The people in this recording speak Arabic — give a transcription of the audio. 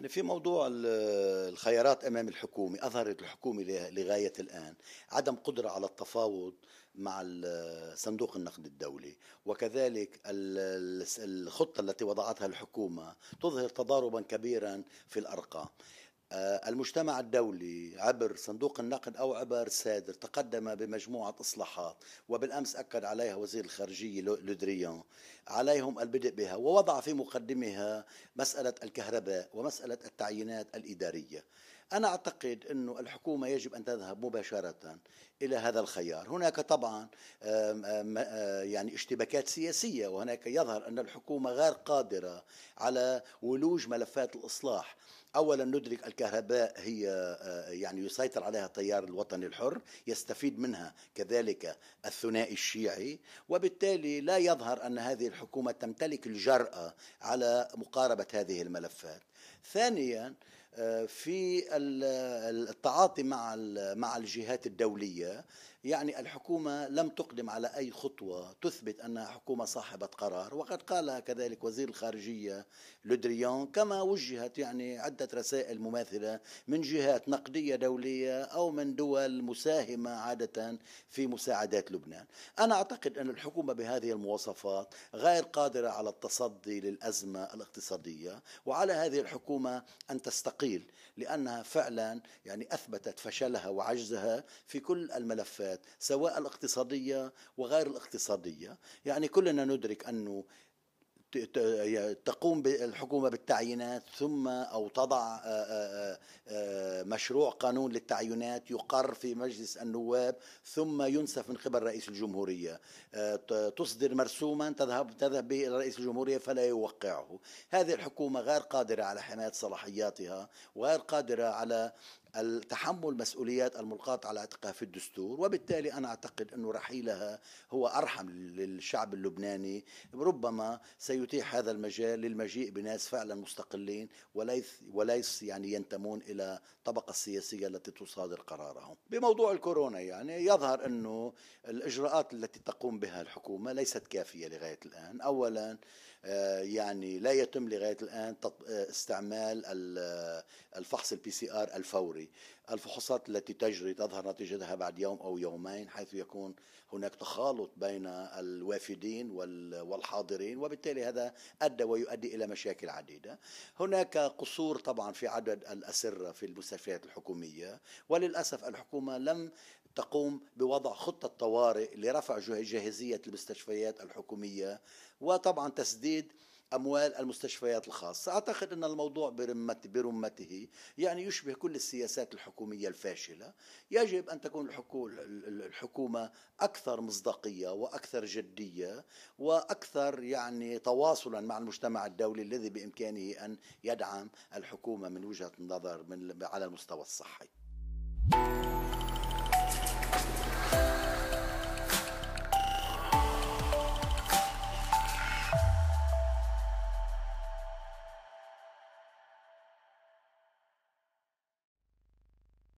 يعني في موضوع الخيارات امام الحكومه اظهرت الحكومه لغايه الان عدم قدره على التفاوض مع صندوق النقد الدولي وكذلك الخطه التي وضعتها الحكومه تظهر تضاربا كبيرا في الارقام آه، المجتمع الدولي عبر صندوق النقد أو عبر سادر تقدم بمجموعة إصلاحات وبالأمس أكد عليها وزير الخارجية لودريان عليهم البدء بها ووضع في مقدمها مسألة الكهرباء ومسألة التعيينات الإدارية أنا أعتقد أن الحكومة يجب أن تذهب مباشرة إلى هذا الخيار هناك طبعا يعني اشتباكات سياسية وهناك يظهر أن الحكومة غير قادرة على ولوج ملفات الإصلاح اولا ندرك الكهرباء هي آه، يعني يسيطر عليها التيار الوطني الحر يستفيد منها كذلك الثنائي الشيعي وبالتالي لا يظهر ان هذه الحكومه تمتلك الجراه على مقاربه هذه الملفات ثانيا آه، في التعاطي مع مع الجهات الدوليه يعني الحكومة لم تقدم على أي خطوة تثبت أنها حكومة صاحبة قرار وقد قالها كذلك وزير الخارجية لودريان كما وجهت يعني عدة رسائل مماثلة من جهات نقدية دولية أو من دول مساهمة عادة في مساعدات لبنان أنا أعتقد أن الحكومة بهذه المواصفات غير قادرة على التصدي للأزمة الاقتصادية وعلى هذه الحكومة أن تستقيل لأنها فعلا يعني أثبتت فشلها وعجزها في كل الملفات التأثيرات سواء الاقتصادية وغير الاقتصادية يعني كلنا ندرك أنه تقوم الحكومة بالتعيينات ثم أو تضع مشروع قانون للتعيينات يقر في مجلس النواب ثم ينسف من قبل رئيس الجمهورية تصدر مرسوما تذهب تذهب به إلى رئيس الجمهورية فلا يوقعه هذه الحكومة غير قادرة على حماية صلاحياتها وغير قادرة على تحمل مسؤوليات الملقاة على عاتقها في الدستور وبالتالي أنا أعتقد أن رحيلها هو أرحم للشعب اللبناني ربما سيتيح هذا المجال للمجيء بناس فعلا مستقلين وليس, وليس يعني ينتمون إلى طبقة السياسية التي تصادر قرارهم بموضوع الكورونا يعني يظهر أنه الإجراءات التي تقوم بها الحكومة ليست كافية لغاية الآن أولا آه، يعني لا يتم لغاية الآن آه، استعمال آه، الفحص البي سي آر الفوري الدوري الفحوصات التي تجري تظهر نتيجتها بعد يوم أو يومين حيث يكون هناك تخالط بين الوافدين والحاضرين وبالتالي هذا أدى ويؤدي إلى مشاكل عديدة هناك قصور طبعا في عدد الأسرة في المستشفيات الحكومية وللأسف الحكومة لم تقوم بوضع خطة طوارئ لرفع جاهزية المستشفيات الحكومية وطبعا تسديد أموال المستشفيات الخاصة أعتقد أن الموضوع برمت برمته يعني يشبه كل السياسات الحكومية الفاشلة يجب أن تكون الحكومة أكثر مصداقية وأكثر جدية وأكثر يعني تواصلا مع المجتمع الدولي الذي بإمكانه أن يدعم الحكومة من وجهة نظر من على المستوى الصحي